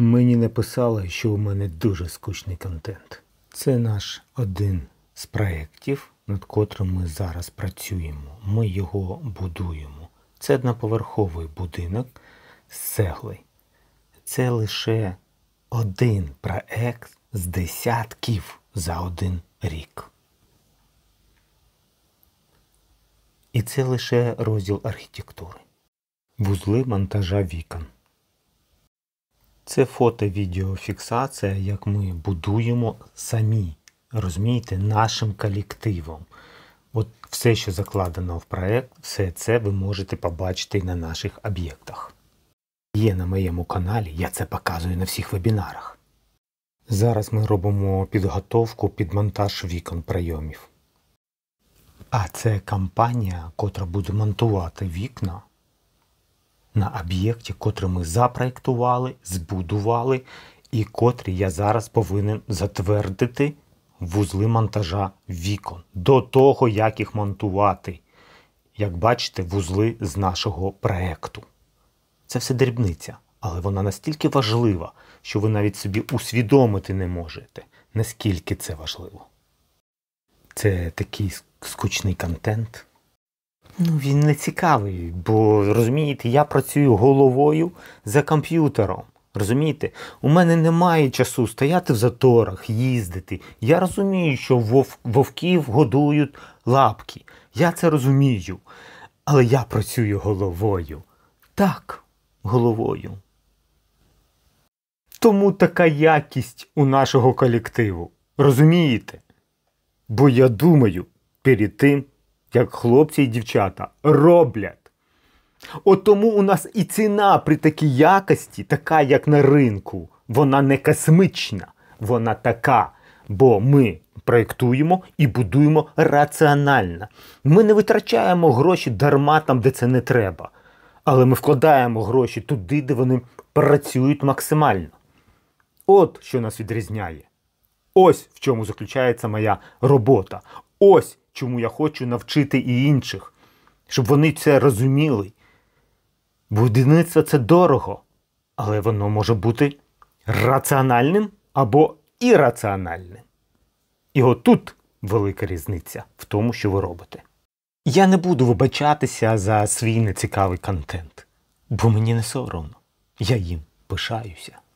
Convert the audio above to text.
Мені написали, що у мене дуже скучний контент. Це наш один з проєктів, над котрим ми зараз працюємо. Ми його будуємо. Це одноповерховий будинок з цегли. Це лише один проєкт з десятків за один рік. І це лише розділ архітектури. Вузли монтажа вікон. Це фото-відеофіксація, як ми будуємо самі, розумієте, нашим колективом. От Все, що закладено в проект, все це ви можете побачити на наших об'єктах. Є на моєму каналі, я це показую на всіх вебінарах. Зараз ми робимо підготовку під монтаж вікон прийомів. А це компанія, котра буде монтувати вікна на об'єкті, котрий ми запроєктували, збудували, і котрий я зараз повинен затвердити вузли монтажа вікон до того, як їх монтувати. Як бачите, вузли з нашого проєкту. Це все дрібниця, але вона настільки важлива, що ви навіть собі усвідомити не можете, наскільки це важливо. Це такий скучний контент. Ну, він не цікавий, бо розумієте, я працюю головою за комп'ютером. Розумієте, у мене немає часу стояти в заторах, їздити. Я розумію, що вов... вовків годують лапки. Я це розумію. Але я працюю головою. Так, головою. Тому така якість у нашого колективу. Розумієте? Бо я думаю перед тим як хлопці і дівчата, роблять. От тому у нас і ціна при такій якості, така як на ринку, вона не космична, вона така. Бо ми проєктуємо і будуємо раціонально. Ми не витрачаємо гроші дарма там, де це не треба. Але ми вкладаємо гроші туди, де вони працюють максимально. От що нас відрізняє. Ось в чому заключається моя робота. Ось чому я хочу навчити і інших, щоб вони це розуміли. Будівництво це дорого, але воно може бути раціональним або ірраціональним. І отут велика різниця в тому, що ви робите. Я не буду вибачатися за свій нецікавий контент, бо мені не соромно. Я їм пишаюся.